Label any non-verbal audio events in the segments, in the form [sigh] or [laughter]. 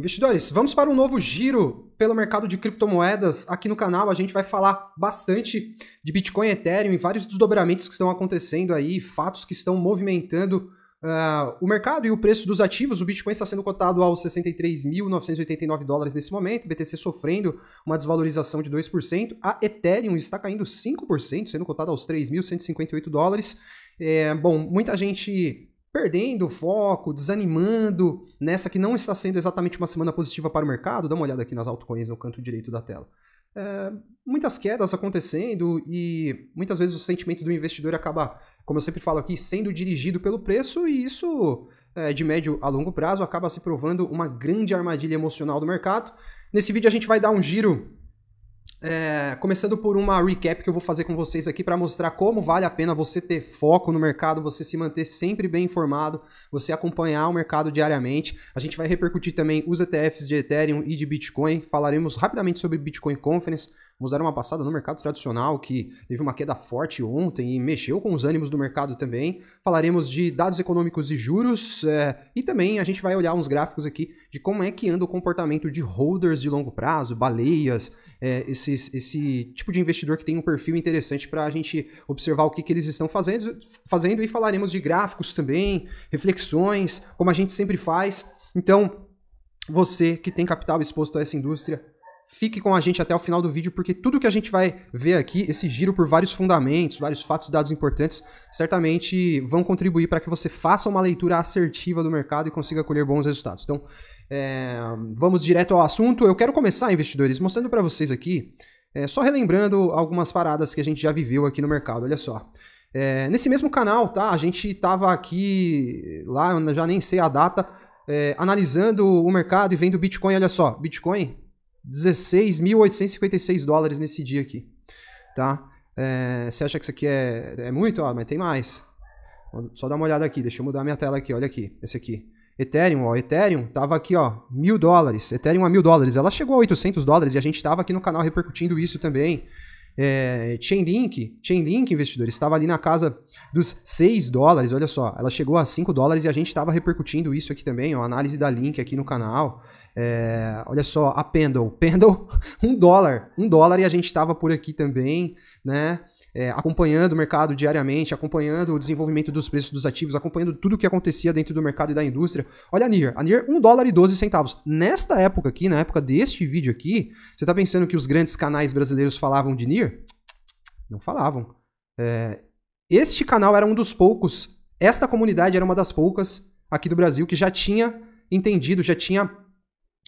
Investidores, vamos para um novo giro pelo mercado de criptomoedas. Aqui no canal a gente vai falar bastante de Bitcoin, e Ethereum e vários desdobramentos que estão acontecendo aí, fatos que estão movimentando uh, o mercado e o preço dos ativos. O Bitcoin está sendo cotado aos 63.989 dólares nesse momento, BTC sofrendo uma desvalorização de 2%. A Ethereum está caindo 5%, sendo cotada aos 3.158 dólares. É, bom, muita gente perdendo o foco, desanimando nessa que não está sendo exatamente uma semana positiva para o mercado. Dá uma olhada aqui nas altcoins no canto direito da tela. É, muitas quedas acontecendo e muitas vezes o sentimento do investidor acaba, como eu sempre falo aqui, sendo dirigido pelo preço e isso é, de médio a longo prazo acaba se provando uma grande armadilha emocional do mercado. Nesse vídeo a gente vai dar um giro é, começando por uma recap que eu vou fazer com vocês aqui para mostrar como vale a pena você ter foco no mercado, você se manter sempre bem informado, você acompanhar o mercado diariamente. A gente vai repercutir também os ETFs de Ethereum e de Bitcoin. Falaremos rapidamente sobre Bitcoin Conference, Vamos dar uma passada no mercado tradicional, que teve uma queda forte ontem e mexeu com os ânimos do mercado também. Falaremos de dados econômicos e juros é, e também a gente vai olhar uns gráficos aqui de como é que anda o comportamento de holders de longo prazo, baleias, é, esses, esse tipo de investidor que tem um perfil interessante para a gente observar o que, que eles estão fazendo, fazendo e falaremos de gráficos também, reflexões, como a gente sempre faz. Então, você que tem capital exposto a essa indústria, Fique com a gente até o final do vídeo, porque tudo que a gente vai ver aqui, esse giro por vários fundamentos, vários fatos e dados importantes, certamente vão contribuir para que você faça uma leitura assertiva do mercado e consiga colher bons resultados. Então, é, vamos direto ao assunto. Eu quero começar, investidores, mostrando para vocês aqui, é, só relembrando algumas paradas que a gente já viveu aqui no mercado. Olha só. É, nesse mesmo canal, tá? A gente estava aqui, lá, eu já nem sei a data, analisando o mercado e vendo Bitcoin. Olha só, Bitcoin 16.856 dólares nesse dia aqui, tá? É, você acha que isso aqui é, é muito? Ó, ah, mas tem mais. Só dá uma olhada aqui, deixa eu mudar minha tela aqui, olha aqui, esse aqui. Ethereum, ó, Ethereum tava aqui, ó, mil dólares, Ethereum a mil dólares, ela chegou a 800 dólares e a gente tava aqui no canal repercutindo isso também. É, Chainlink, Chainlink, investidores, estava ali na casa dos 6 dólares, olha só, ela chegou a 5 dólares e a gente estava repercutindo isso aqui também, ó, análise da Link aqui no canal. É, olha só, a Pendle. Pendle, [laughs] um dólar. Um dólar e a gente estava por aqui também, né? É, acompanhando o mercado diariamente, acompanhando o desenvolvimento dos preços dos ativos, acompanhando tudo o que acontecia dentro do mercado e da indústria. Olha a NIR, a NIR 1 dólar e 12 centavos. Nesta época aqui, na época deste vídeo aqui, você está pensando que os grandes canais brasileiros falavam de NIR? Não falavam. É, este canal era um dos poucos, esta comunidade era uma das poucas aqui do Brasil que já tinha entendido, já tinha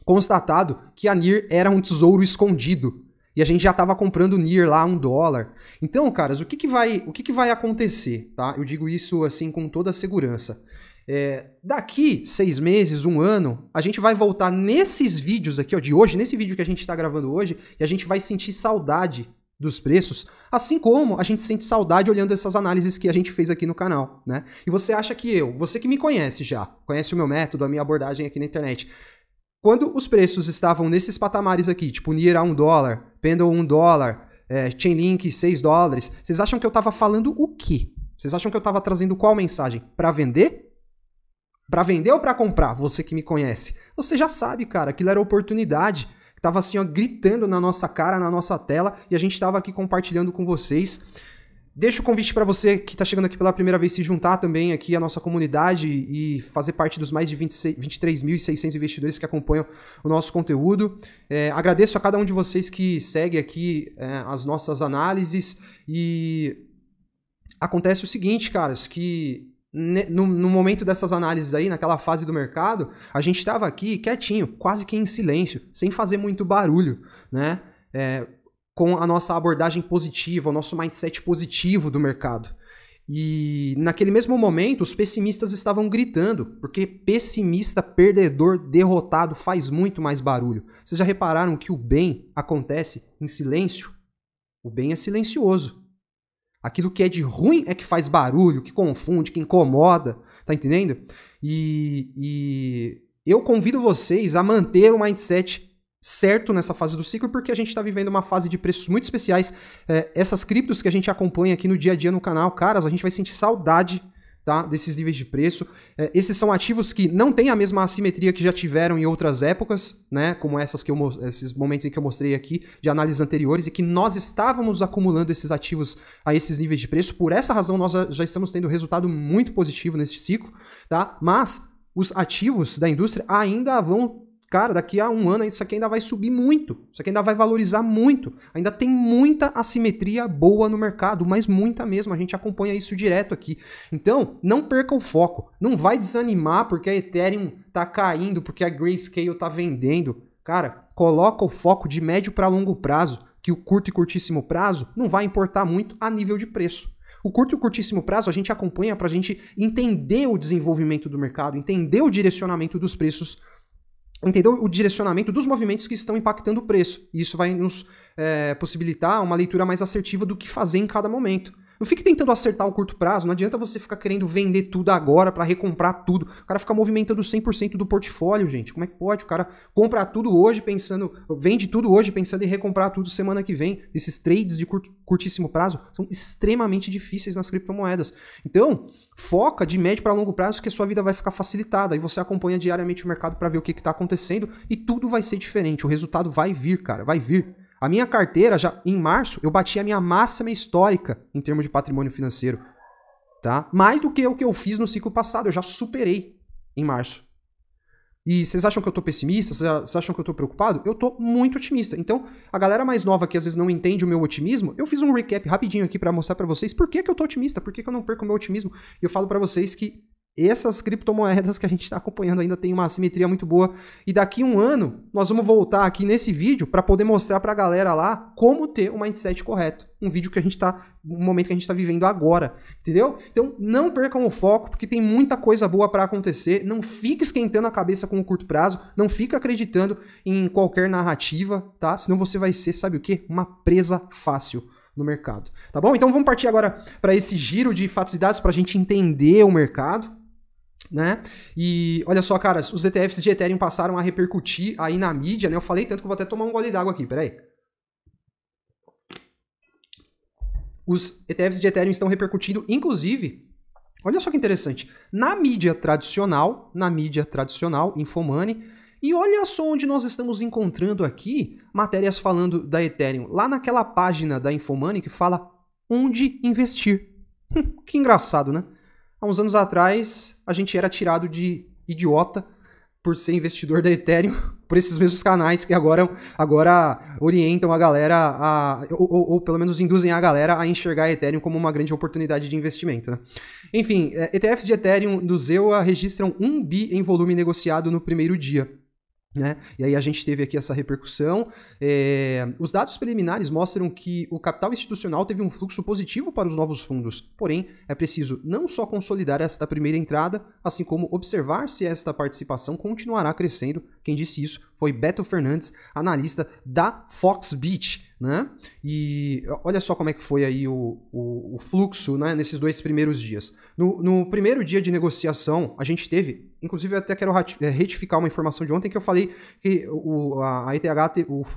constatado que a NIR era um tesouro escondido. E a gente já estava comprando NIR lá a um dólar. Então, caras, o que, que, vai, o que, que vai acontecer? Tá? Eu digo isso assim com toda a segurança. É, daqui seis meses, um ano, a gente vai voltar nesses vídeos aqui ó, de hoje, nesse vídeo que a gente está gravando hoje, e a gente vai sentir saudade dos preços, assim como a gente sente saudade olhando essas análises que a gente fez aqui no canal, né? E você acha que eu, você que me conhece já, conhece o meu método, a minha abordagem aqui na internet, quando os preços estavam nesses patamares aqui, tipo Nier a 1 dólar, Pendle 1 dólar, é, Chainlink 6 dólares, vocês acham que eu estava falando o quê? Vocês acham que eu estava trazendo qual mensagem? Para vender? Para vender ou para comprar? Você que me conhece. Você já sabe, cara, aquilo era oportunidade. Tava assim, ó, gritando na nossa cara, na nossa tela, e a gente estava aqui compartilhando com vocês. Deixo o convite para você que está chegando aqui pela primeira vez se juntar também aqui à nossa comunidade e fazer parte dos mais de 23.600 investidores que acompanham o nosso conteúdo. É, agradeço a cada um de vocês que segue aqui é, as nossas análises e acontece o seguinte, caras, que no, no, momento dessas análises aí, naquela fase do mercado, a gente estava aqui quietinho, quase que em silêncio, sem fazer muito barulho, né? É, com a nossa abordagem positiva, o nosso mindset positivo do mercado. E naquele mesmo momento, os pessimistas estavam gritando, porque pessimista, perdedor, derrotado faz muito mais barulho. Vocês já repararam que o bem acontece em silêncio? O bem é silencioso. Aquilo que é de ruim é que faz barulho, que confunde, que incomoda, tá entendendo? E, e eu convido vocês a manter o mindset certo nessa fase do ciclo, porque a gente está vivendo uma fase de preços muito especiais. É, essas criptos que a gente acompanha aqui no dia a dia no canal, caras, a gente vai sentir saudade tá, desses níveis de preço. É, esses são ativos que não têm a mesma assimetria que já tiveram em outras épocas, né, como essas que eu, esses momentos em que eu mostrei aqui de análises anteriores, e que nós estávamos acumulando esses ativos a esses níveis de preço. Por essa razão, nós já estamos tendo resultado muito positivo neste ciclo, tá? mas os ativos da indústria ainda vão Cara, daqui a um ano isso aqui ainda vai subir muito. Isso aqui ainda vai valorizar muito. Ainda tem muita assimetria boa no mercado, mas muita mesmo. A gente acompanha isso direto aqui. Então, não perca o foco. Não vai desanimar porque a Ethereum tá caindo, porque a Grayscale tá vendendo. Cara, coloca o foco de médio para longo prazo, que o curto e curtíssimo prazo não vai importar muito a nível de preço. O curto e o curtíssimo prazo a gente acompanha para a gente entender o desenvolvimento do mercado, entender o direcionamento dos preços entender o direcionamento dos movimentos que estão impactando o preço. E isso vai nos é, possibilitar uma leitura mais assertiva do que fazer em cada momento. Não fique tentando acertar o curto prazo, não adianta você ficar querendo vender tudo agora para recomprar tudo. O cara fica movimentando 100% do portfólio, gente. Como é que pode? O cara compra tudo hoje pensando, vende tudo hoje pensando em recomprar tudo semana que vem. Esses trades de curto, curtíssimo prazo são extremamente difíceis nas criptomoedas. Então, foca de médio para longo prazo que a sua vida vai ficar facilitada e você acompanha diariamente o mercado para ver o que está acontecendo e tudo vai ser diferente. O resultado vai vir, cara, vai vir. A minha carteira, já em março, eu bati a minha máxima histórica em termos de patrimônio financeiro. Tá? Mais do que o que eu fiz no ciclo passado, eu já superei em março. E vocês acham que eu estou pessimista? Vocês acham que eu estou preocupado? Eu estou muito otimista. Então, a galera mais nova que às vezes não entende o meu otimismo, eu fiz um recap rapidinho aqui para mostrar para vocês por que, que eu estou otimista, por que, que eu não perco o meu otimismo. E eu falo para vocês que essas criptomoedas que a gente está acompanhando ainda tem uma simetria muito boa. E daqui um ano, nós vamos voltar aqui nesse vídeo para poder mostrar para a galera lá como ter um mindset correto. Um vídeo que a gente está, um momento que a gente está vivendo agora, entendeu? Então não percam o foco, porque tem muita coisa boa para acontecer. Não fique esquentando a cabeça com o curto prazo, não fique acreditando em qualquer narrativa, tá? Senão você vai ser, sabe o quê? Uma presa fácil no mercado, tá bom? Então vamos partir agora para esse giro de fatos e dados para a gente entender o mercado, né? E olha só, caras os ETFs de Ethereum passaram a repercutir aí na mídia, né? Eu falei tanto que eu vou até tomar um gole d'água aqui, peraí. Os ETFs de Ethereum estão repercutindo, inclusive, olha só que interessante, na mídia tradicional, na mídia tradicional, Infomani, e olha só onde nós estamos encontrando aqui matérias falando da Ethereum, lá naquela página da Infomani que fala onde investir. Hum, que engraçado, né? Há uns anos atrás, a gente era tirado de idiota por ser investidor da Ethereum, [laughs] por esses mesmos canais que agora, agora orientam a galera, a, ou, ou, ou pelo menos induzem a galera a enxergar a Ethereum como uma grande oportunidade de investimento. Né? Enfim, é, ETFs de Ethereum do ZEUA registram 1 bi em volume negociado no primeiro dia. Né? E aí a gente teve aqui essa repercussão. É... os dados preliminares mostram que o capital institucional teve um fluxo positivo para os novos fundos, porém é preciso não só consolidar esta primeira entrada, assim como observar se esta participação continuará crescendo. Quem disse isso foi Beto Fernandes, analista da Fox Beach. Né? E olha só como é que foi aí o, o, o fluxo né, nesses dois primeiros dias. No, no primeiro dia de negociação, a gente teve Inclusive, eu até quero eh, retificar uma informação de ontem que eu falei que o, a, ETH,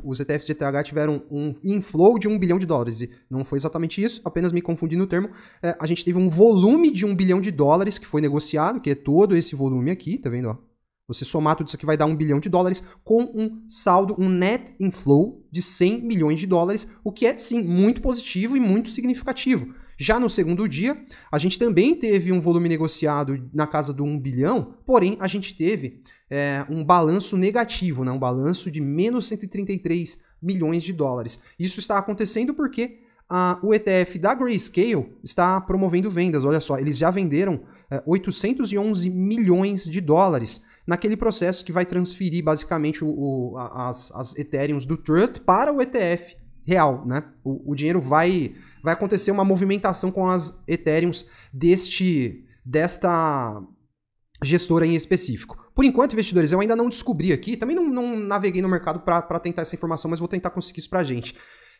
os ETFs de ETH tiveram um inflow de 1 bilhão de dólares. E não foi exatamente isso, apenas me confundi no termo. É, a gente teve um volume de 1 bilhão de dólares que foi negociado, que é todo esse volume aqui, tá vendo? Ó? Você somar tudo isso aqui vai dar 1 bilhão de dólares com um saldo, um net inflow de 100 milhões de dólares, o que é sim muito positivo e muito significativo. Já no segundo dia, a gente também teve um volume negociado na casa do 1 bilhão, porém a gente teve é, um balanço negativo, né? um balanço de menos 133 milhões de dólares. Isso está acontecendo porque a, o ETF da Grayscale está promovendo vendas. Olha só, eles já venderam é, 811 milhões de dólares naquele processo que vai transferir basicamente o, o, as, as Ethereums do Trust para o ETF real, né? O, o dinheiro vai vai acontecer uma movimentação com as Ethereums deste, desta gestora em específico. Por enquanto, investidores, eu ainda não descobri aqui, também não, não naveguei no mercado para tentar essa informação, mas vou tentar conseguir isso para gente.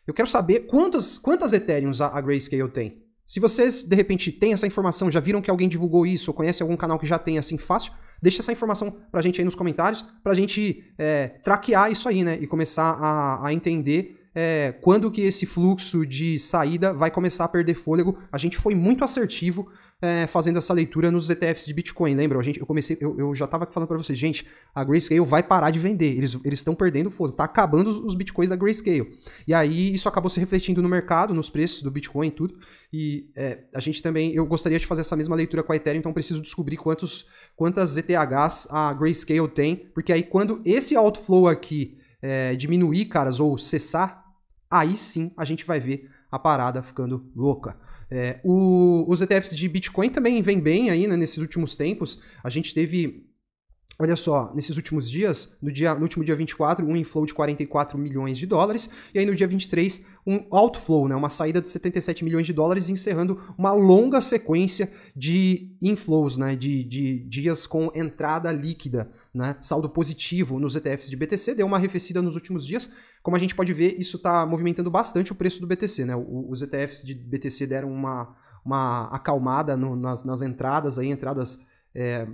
Eu quero saber quantas, quantas Ethereums a, a Grayscale tem. Se vocês, de repente, têm essa informação, já viram que alguém divulgou isso, ou conhecem algum canal que já tem assim fácil, deixa essa informação a gente aí nos comentários, para a gente é, traquear isso aí, né? E começar a, a entender é, quando que esse fluxo de saída vai começar a perder fôlego. A gente foi muito assertivo é, fazendo essa leitura nos ETFs de Bitcoin. Lembra? A gente, eu comecei, eu, eu já estava falando para vocês, gente, a Grayscale vai parar de vender. Eles estão perdendo fôlego, está acabando os, os, bitcoins da Grayscale. E aí isso acabou se refletindo no mercado, nos preços do Bitcoin e tudo. E é, a gente também, eu gostaria de fazer essa mesma leitura com a Ethereum, então preciso descobrir quantos, quantas ETHs a Grayscale tem, porque aí quando esse outflow aqui é, diminuir, caras, ou cessar, aí sim a gente vai ver a parada ficando louca. É, o, os ETFs de Bitcoin também vêm bem aí, né, nesses últimos tempos. A gente teve Olha só, nesses últimos dias, no, dia, no último dia 24, um inflow de 44 milhões de dólares, e aí no dia 23, um outflow, né, uma saída de 77 milhões de dólares, encerrando uma longa sequência de inflows, né, de, de dias com entrada líquida, né, saldo positivo nos ETFs de BTC, deu uma arrefecida nos últimos dias, como a gente pode ver, isso está movimentando bastante o preço do BTC. Né? os ETFs de BTC deram uma, uma acalmada no, nas, nas, entradas, aí, entradas. É...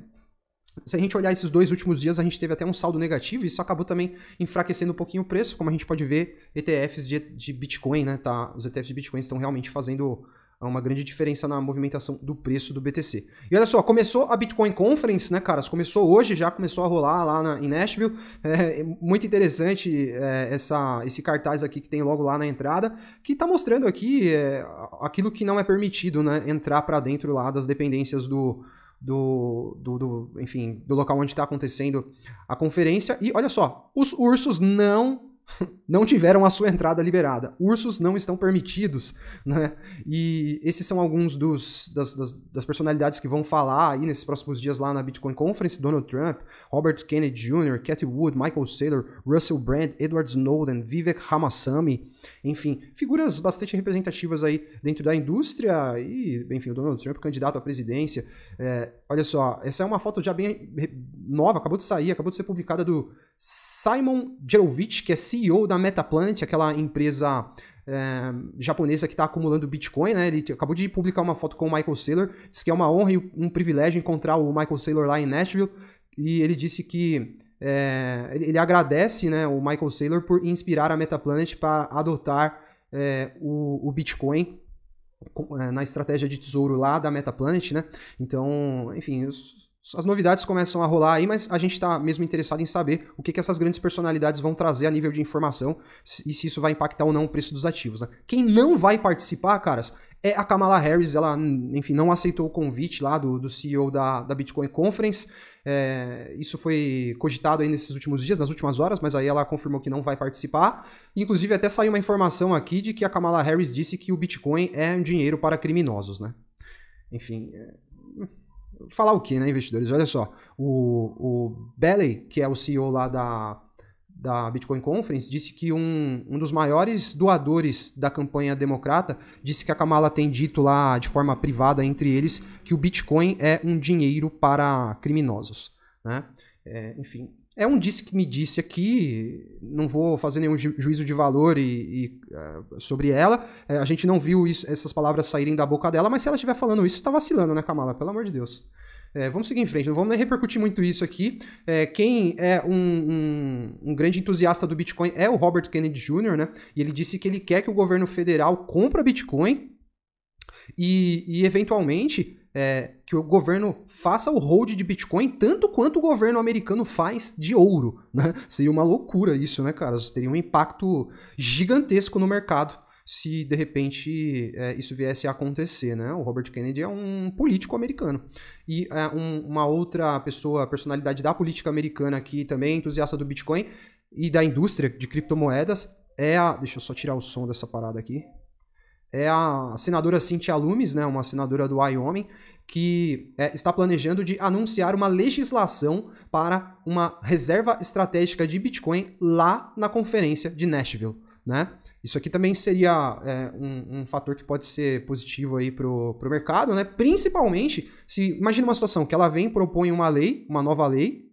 se a gente olhar esses dois últimos dias, a gente teve até um saldo negativo, e isso acabou também enfraquecendo um pouquinho o preço. Como a gente pode ver, ETFs de, de Bitcoin, né? Tá, os ETFs de Bitcoin estão realmente fazendo Há uma grande diferença na movimentação do preço do BTC. E olha só, começou a Bitcoin Conference, né, caras? Começou hoje, já começou a rolar lá na, em Nashville. É, é muito interessante é, essa, esse cartaz aqui que tem logo lá na entrada, que está mostrando aqui é, aquilo que não é permitido, né? Entrar para dentro lá das dependências do, do, do, do, enfim, do local onde está acontecendo a conferência. E olha só, os ursos não não tiveram a sua entrada liberada. Ursos não estão permitidos, né? E esses são alguns dos, das, das, das, personalidades que vão falar aí nesses próximos dias lá na Bitcoin Conference. Donald Trump, Robert Kennedy Jr., Cathy Wood, Michael Saylor, Russell Brand, Edward Snowden, Vivek Ramasamy, enfim, figuras bastante representativas aí dentro da indústria e, enfim, o Donald Trump, candidato à presidência. É, olha só, essa é uma foto já bem nova, acabou de sair, acabou de ser publicada do Simon Jerovich, que é CEO da Metaplant, aquela empresa é, japonesa que está acumulando Bitcoin, né? Ele acabou de publicar uma foto com o Michael Saylor, disse que é uma honra e um privilégio encontrar o Michael Saylor lá em Nashville, e ele disse que é, ele agradece né, o Michael Saylor por inspirar a Metaplanet para adotar é, o, o, Bitcoin é, na estratégia de tesouro lá da Metaplanet, né? Então, enfim, os, as novidades começam a rolar aí, mas a gente está mesmo interessado em saber o que, que essas grandes personalidades vão trazer a nível de informação e se isso vai impactar ou não o preço dos ativos. Né? Quem não vai participar, caras, é, a Kamala Harris, ela, enfim, não aceitou o convite lá do, do CEO da, da Bitcoin Conference. É, isso foi cogitado aí nesses últimos dias, nas últimas horas, mas aí ela confirmou que não vai participar. Inclusive, até saiu uma informação aqui de que a Kamala Harris disse que o Bitcoin é um dinheiro para criminosos, né? Enfim, é, falar o que, né, investidores? Olha só, o, o Belly, que é o CEO lá da da Bitcoin Conference, disse que um, um dos maiores doadores da campanha democrata disse que a Kamala tem dito lá de forma privada entre eles que o Bitcoin é um dinheiro para criminosos. Né? É, enfim, é um disse que me disse aqui, não vou fazer nenhum ju juízo de valor e, e uh, sobre ela. É, a gente não viu isso, essas palavras saírem da boca dela, mas se ela estiver falando isso, está vacilando, né, Kamala? Pelo amor de Deus. É, vamos seguir em frente, não vamos nem repercutir muito isso aqui. É, quem é um, um, um, grande entusiasta do Bitcoin é o Robert Kennedy Jr., né? E ele disse que ele quer que o governo federal compre Bitcoin e, e eventualmente, é, que o governo faça o hold de Bitcoin tanto quanto o governo americano faz de ouro. Né? Seria uma loucura isso, né, cara? Isso teria um impacto gigantesco no mercado se de repente é, isso viesse a acontecer, né? O Robert Kennedy é um político americano e é um, uma outra pessoa, personalidade da política americana aqui também entusiasta do Bitcoin e da indústria de criptomoedas é a, deixa eu só tirar o som dessa parada aqui, é a senadora Cynthia Lumes, né? Uma senadora do Wyoming que é, está planejando de anunciar uma legislação para uma reserva estratégica de Bitcoin lá na conferência de Nashville, né? Isso aqui também seria é, um, um, fator que pode ser positivo aí para o mercado, né? Principalmente se imagina uma situação que ela vem propõe uma lei, uma nova lei,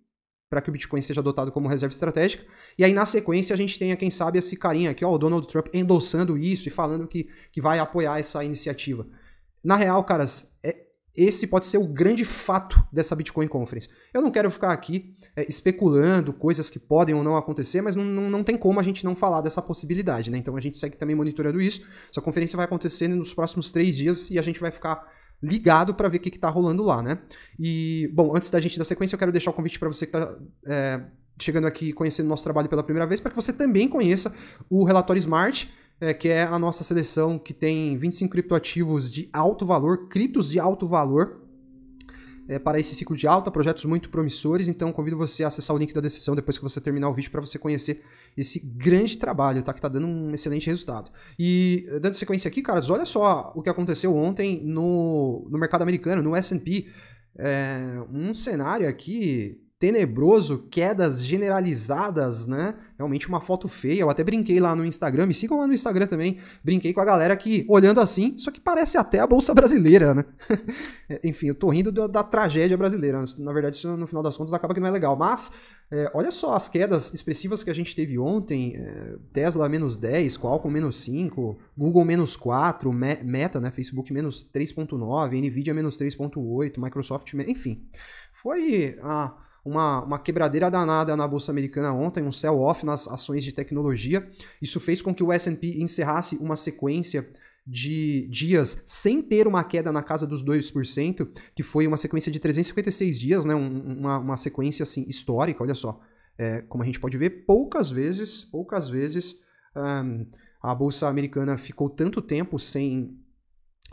para que o Bitcoin seja adotado como reserva estratégica, e aí na sequência a gente tenha, quem sabe, esse carinha aqui, ó, o Donald Trump endossando isso e falando que, que vai apoiar essa iniciativa. Na real, caras, é, esse pode ser o grande fato dessa Bitcoin Conference. Eu não quero ficar aqui é, especulando coisas que podem ou não acontecer, mas não, não, não, tem como a gente não falar dessa possibilidade, né? Então a gente segue também monitorando isso. Essa conferência vai acontecer nos próximos três dias e a gente vai ficar ligado para ver o que, está rolando lá, né? E, bom, antes da gente dar sequência, eu quero deixar o convite para você que está é, chegando aqui conhecendo nosso trabalho pela primeira vez, para que você também conheça o relatório Smart é, que é a nossa seleção que tem 25 criptoativos de alto valor, criptos de alto valor. É, para esse ciclo de alta, projetos muito promissores, então convido você a acessar o link da descrição depois que você terminar o vídeo para você conhecer esse grande trabalho, tá? Que tá dando um excelente resultado. E dando sequência aqui, caras, olha só o que aconteceu ontem no, no mercado americano, no S&P. É, um cenário aqui tenebroso, quedas generalizadas, né? Realmente uma foto feia. Eu até brinquei lá no Instagram, me sigam lá no Instagram também. Brinquei com a galera que, olhando assim, isso aqui parece até a Bolsa Brasileira, né? [laughs] É, enfim, eu tô rindo da, da, tragédia brasileira. Na verdade, isso no final das contas acaba que não é legal. Mas, é, olha só as quedas expressivas que a gente teve ontem: é, Tesla menos 10, Qualcomm menos 5, Google menos 4, Me Meta, né? Facebook menos 3,9, Nvidia menos 3,8, Microsoft, enfim. Foi a. Ah, uma, uma quebradeira danada na Bolsa Americana ontem, um sell-off nas ações de tecnologia. Isso fez com que o SP encerrasse uma sequência de dias sem ter uma queda na casa dos 2%, que foi uma sequência de 356 dias, né? uma, uma sequência assim, histórica, olha só. É, como a gente pode ver, poucas vezes, poucas vezes um, a Bolsa Americana ficou tanto tempo sem,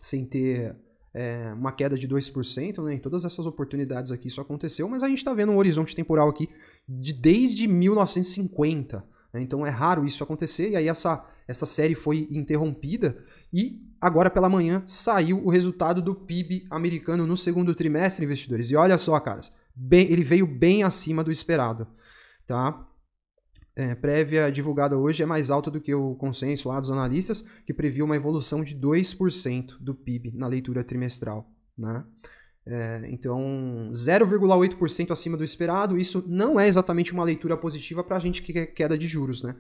sem ter é, uma queda de 2%, né? Em todas essas oportunidades aqui isso aconteceu, mas a gente está vendo um horizonte temporal aqui de desde 1950. Né? Então é raro isso acontecer, e aí essa, essa série foi interrompida e agora pela manhã saiu o resultado do PIB americano no segundo trimestre, investidores. E olha só, caras, bem, ele veio bem acima do esperado, tá? é, prévia divulgada hoje é mais alta do que o consenso lá dos analistas, que previu uma evolução de 2% do PIB na leitura trimestral. Né? É, então, 0,8% acima do esperado, isso não é exatamente uma leitura positiva para a gente que quer queda de juros. Né?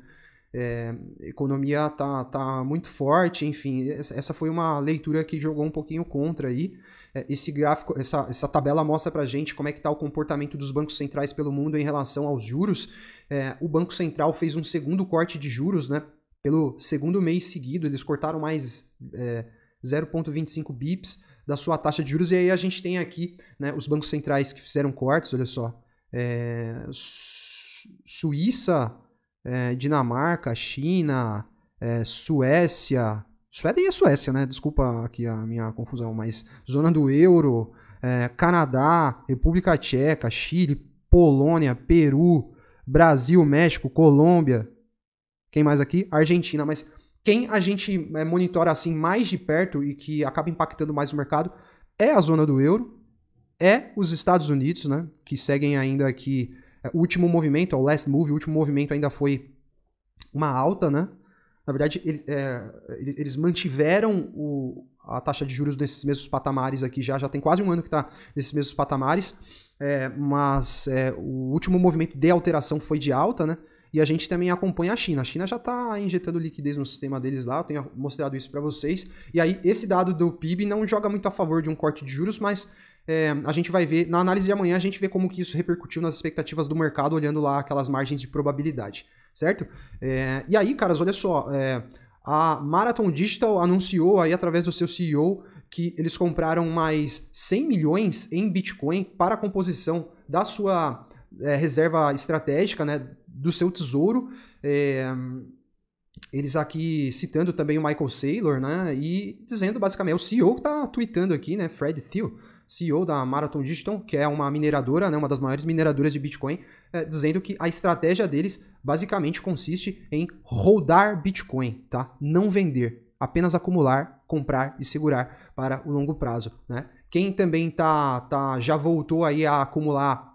É, economia tá, tá muito forte, enfim, essa foi uma leitura que jogou um pouquinho contra aí. É, esse gráfico, essa, essa tabela mostra para gente como é que está o comportamento dos bancos centrais pelo mundo em relação aos juros. É, o Banco Central fez um segundo corte de juros, né? Pelo segundo mês seguido, eles cortaram mais é, 0,25 bips da sua taxa de juros. E aí a gente tem aqui né, os bancos centrais que fizeram cortes, olha só. É, Suíça, é, Dinamarca, China, é, Suécia, Suécia e a Suécia, né? Desculpa aqui a minha confusão, mas zona do euro, é, Canadá, República Tcheca, Chile, Polônia, Peru, Brasil, México, Colômbia. Quem mais aqui? Argentina. Mas quem a gente é, monitora assim mais de perto e que acaba impactando mais o mercado é a zona do euro, é os Estados Unidos, né? Que seguem ainda aqui. É, o último movimento, é o last move, o último movimento ainda foi uma alta, né? Na verdade, eles, é, eles mantiveram o, a taxa de juros nesses mesmos patamares aqui já, já tem quase um ano que está nesses mesmos patamares, é, mas é, o último movimento de alteração foi de alta, né? E a gente também acompanha a China. A China já está injetando liquidez no sistema deles lá, eu tenho mostrado isso para vocês. E aí, esse dado do PIB não joga muito a favor de um corte de juros, mas é, a gente vai ver, na análise de amanhã, a gente vê como que isso repercutiu nas expectativas do mercado, olhando lá aquelas margens de probabilidade, certo? É, e aí, caras, olha só, é, a Marathon Digital anunciou aí através do seu CEO que eles compraram mais 100 milhões em Bitcoin para a composição da sua é, reserva estratégica, né, do seu tesouro. É, eles aqui citando também o Michael Saylor, né? E dizendo basicamente, é o CEO que tá tweetando aqui, né? Fred Thiel CEO da Marathon Digital, que é uma mineradora, né, uma das maiores mineradoras de Bitcoin, é, dizendo que a estratégia deles basicamente consiste em rodar Bitcoin, tá? Não vender, apenas acumular, comprar e segurar para o longo prazo, né? Quem também tá, tá já voltou aí a acumular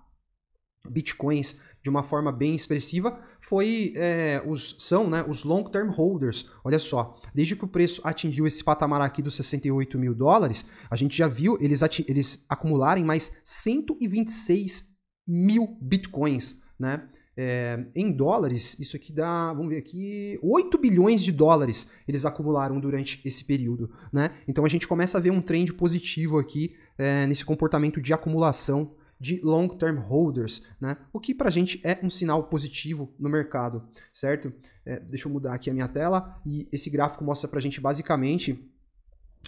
bitcoins de uma forma bem expressiva foi é, os são né, os long term holders. Olha só, desde que o preço atingiu esse patamar aqui dos 68 mil dólares, a gente já viu eles, eles acumularem mais 126 mil bitcoins, né? É, em dólares, isso aqui dá, vamos ver aqui, 8 bilhões de dólares eles acumularam durante esse período, né? Então a gente começa a ver um trend positivo aqui é, nesse comportamento de acumulação de long term holders, né? O que para a gente é um sinal positivo no mercado, certo? É, deixa eu mudar aqui a minha tela e esse gráfico mostra para a gente basicamente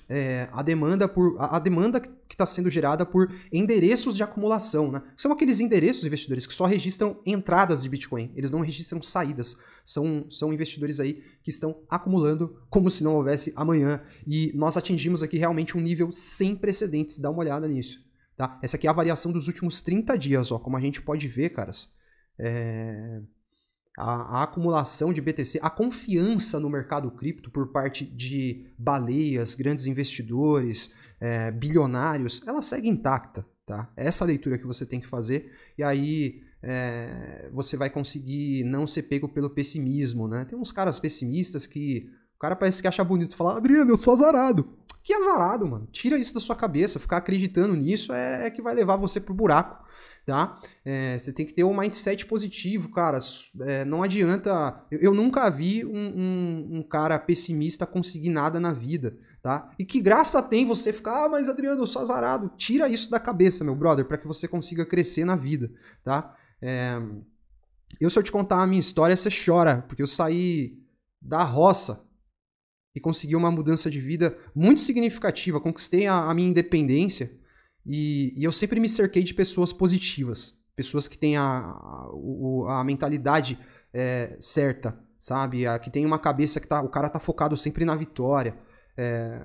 é, a demanda por a, a demanda que está sendo gerada por endereços de acumulação, né? São aqueles endereços investidores que só registram entradas de Bitcoin, eles não registram saídas. São, são investidores aí que estão acumulando como se não houvesse amanhã. E nós atingimos aqui realmente um nível sem precedentes. Dá uma olhada nisso. Tá? Essa aqui é a variação dos últimos 30 dias, ó, como a gente pode ver, caras. É... A, a, acumulação de BTC, a confiança no mercado cripto por parte de baleias, grandes investidores, é, bilionários, ela segue intacta, tá? É essa leitura que você tem que fazer e aí é, você vai conseguir não ser pego pelo pessimismo, né? Tem uns caras pessimistas que o cara parece que acha bonito falar, Adriano, eu sou azarado. Que azarado, mano. Tira isso da sua cabeça. Ficar acreditando nisso é, é que vai levar você pro buraco, tá? É, você tem que ter um mindset positivo, cara. É, não adianta. Eu, eu nunca vi um, um, um, cara pessimista conseguir nada na vida. Tá? E que graça tem você ficar, ah, mas Adriano, eu sou azarado. Tira isso da cabeça, meu brother, para que você consiga crescer na vida, tá? É, eu, se eu te contar a minha história, você chora, porque eu saí da roça e consegui uma mudança de vida muito significativa. Conquistei a, a minha independência e, e, eu sempre me cerquei de pessoas positivas, pessoas que têm a, a, a mentalidade é, certa, sabe? A, que tem uma cabeça que tá, o cara tá focado sempre na vitória. É,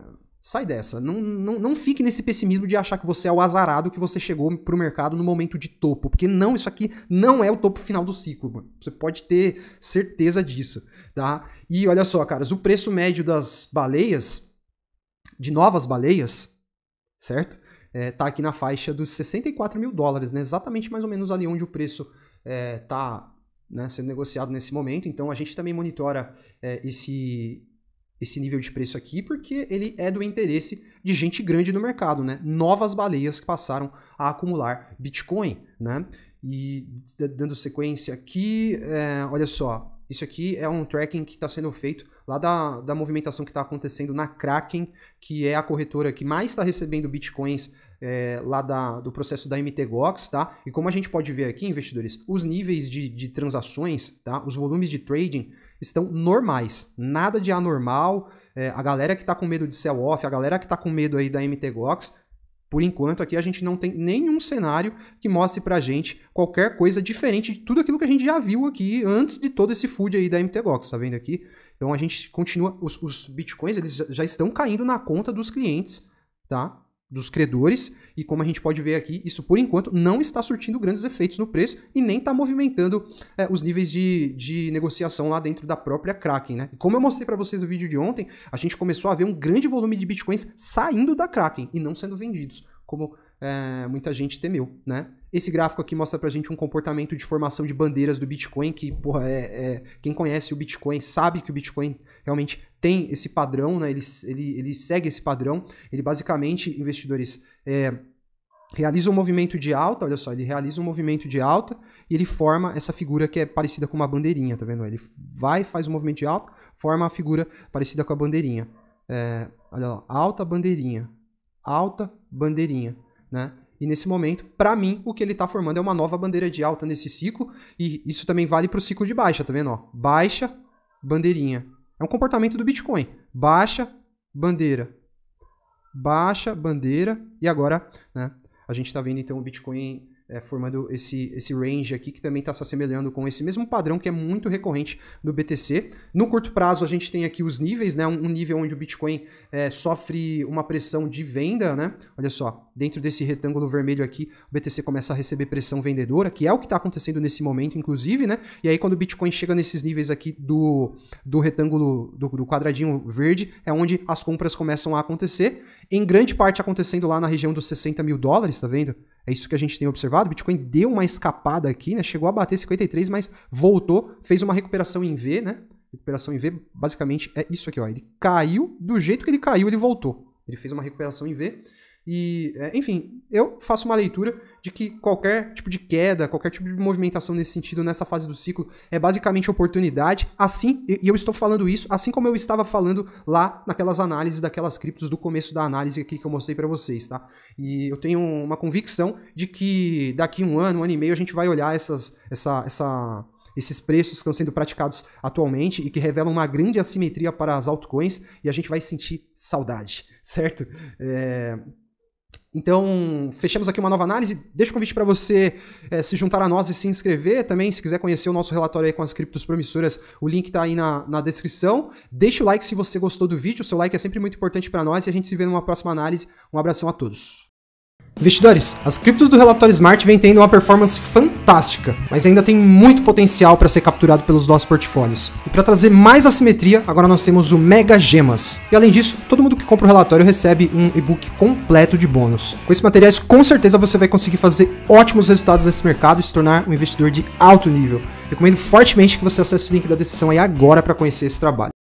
Sai dessa. Não, não, não fique nesse pessimismo de achar que você é o azarado que você chegou pro mercado no momento de topo. Porque não, isso aqui não é o topo final do ciclo, mano. Você pode ter certeza disso, tá? E olha só, caras, o preço médio das baleias, de novas baleias, certo? É, tá aqui na faixa dos 64 mil dólares, né? Exatamente mais ou menos ali onde o preço é, tá né, sendo negociado nesse momento. Então a gente também monitora é, esse, esse nível de preço aqui porque ele é do interesse de gente grande no mercado, né? Novas baleias que passaram a acumular Bitcoin, né? E dando sequência aqui, é, olha só, isso aqui é um tracking que está sendo feito lá da, da movimentação que está acontecendo na Kraken, que é a corretora que mais está recebendo bitcoins é, lá da, do processo da MTGOX, tá? E como a gente pode ver aqui, investidores, os níveis de, de transações, tá? Os volumes de trading estão normais. Nada de anormal. É, a galera que está com medo de sell-off, a galera que está com medo aí da MT Gox, por enquanto aqui a gente não tem nenhum cenário que mostre a gente qualquer coisa diferente de tudo aquilo que a gente já viu aqui antes de todo esse food aí da MT Gox, tá vendo aqui? Então a gente continua, os, os bitcoins eles já estão caindo na conta dos clientes, tá? dos credores, e como a gente pode ver aqui, isso por enquanto não está surtindo grandes efeitos no preço e nem está movimentando é, os níveis de, de negociação lá dentro da própria Kraken. Né? como eu mostrei para vocês no vídeo de ontem, a gente começou a ver um grande volume de bitcoins saindo da Kraken e não sendo vendidos, como é, muita gente temeu. Né? Esse gráfico aqui mostra a gente um comportamento de formação de bandeiras do Bitcoin, que, porra, é, é, quem conhece o Bitcoin sabe que o Bitcoin realmente tem esse padrão, né? ele, ele, ele segue esse padrão. Ele basicamente, investidores, é, realiza um movimento de alta, olha só, ele realiza um movimento de alta e ele forma essa figura que é parecida com uma bandeirinha, tá vendo? Ele vai, faz um movimento de alta, forma a figura parecida com a bandeirinha. É, olha lá, alta bandeirinha, alta bandeirinha, né? E nesse momento, para mim, o que ele está formando é uma nova bandeira de alta nesse ciclo, e isso também vale para o ciclo de baixa, tá vendo? Ó, baixa, bandeirinha, é um comportamento do Bitcoin. Baixa, bandeira. Baixa, bandeira. E agora, né, a gente está vendo então o Bitcoin é, formando esse, esse range aqui que também está se assemelhando com esse mesmo padrão que é muito recorrente no BTC. No curto prazo, a gente tem aqui os níveis, né? Um, nível onde o Bitcoin é, sofre uma pressão de venda, né? Olha só, dentro desse retângulo vermelho aqui, o BTC começa a receber pressão vendedora, que é o que está acontecendo nesse momento, inclusive, né? E aí quando o Bitcoin chega nesses níveis aqui do, do retângulo, do, do quadradinho verde, é onde as compras começam a acontecer, em grande parte acontecendo lá na região dos 60 mil dólares, tá vendo? É isso que a gente tem observado. O Bitcoin deu uma escapada aqui, né? Chegou a bater 53, mas voltou, fez uma recuperação em V, né? Recuperação em V, basicamente, é isso aqui, ó. Ele caiu do jeito que ele caiu, ele voltou. Ele fez uma recuperação em V e, é, enfim, eu faço uma leitura de que qualquer tipo de queda, qualquer tipo de movimentação nesse sentido, nessa fase do ciclo, é basicamente oportunidade. Assim, e eu estou falando isso, assim como eu estava falando lá naquelas análises daquelas criptos do começo da análise aqui que eu mostrei para vocês, tá? E eu tenho uma convicção de que daqui um ano, um ano e meio, a gente vai olhar essas, essa, essa, esses preços que estão sendo praticados atualmente e que revelam uma grande assimetria para as altcoins e a gente vai sentir saudade, [laughs] certo? É então, fechamos aqui uma nova análise. Deixa o convite para você é, se juntar a nós e se inscrever também. Se quiser conhecer o nosso relatório aí com as criptos promissoras, o link está aí na, na descrição. Deixa o like se você gostou do vídeo. O seu like é sempre muito importante para nós e a gente se vê numa próxima análise. Um abração a todos. Investidores, as criptos do relatório Smart vem tendo uma performance fantástica, mas ainda tem muito potencial para ser capturado pelos nossos portfólios. E para trazer mais assimetria, agora nós temos o Mega Gemas. E além disso, todo mundo que compra o relatório recebe um e-book completo de bônus. Com esses materiais, com certeza você vai conseguir fazer ótimos resultados nesse mercado e se tornar um investidor de alto nível. Recomendo fortemente que você acesse o link da decisão aí agora para conhecer esse trabalho.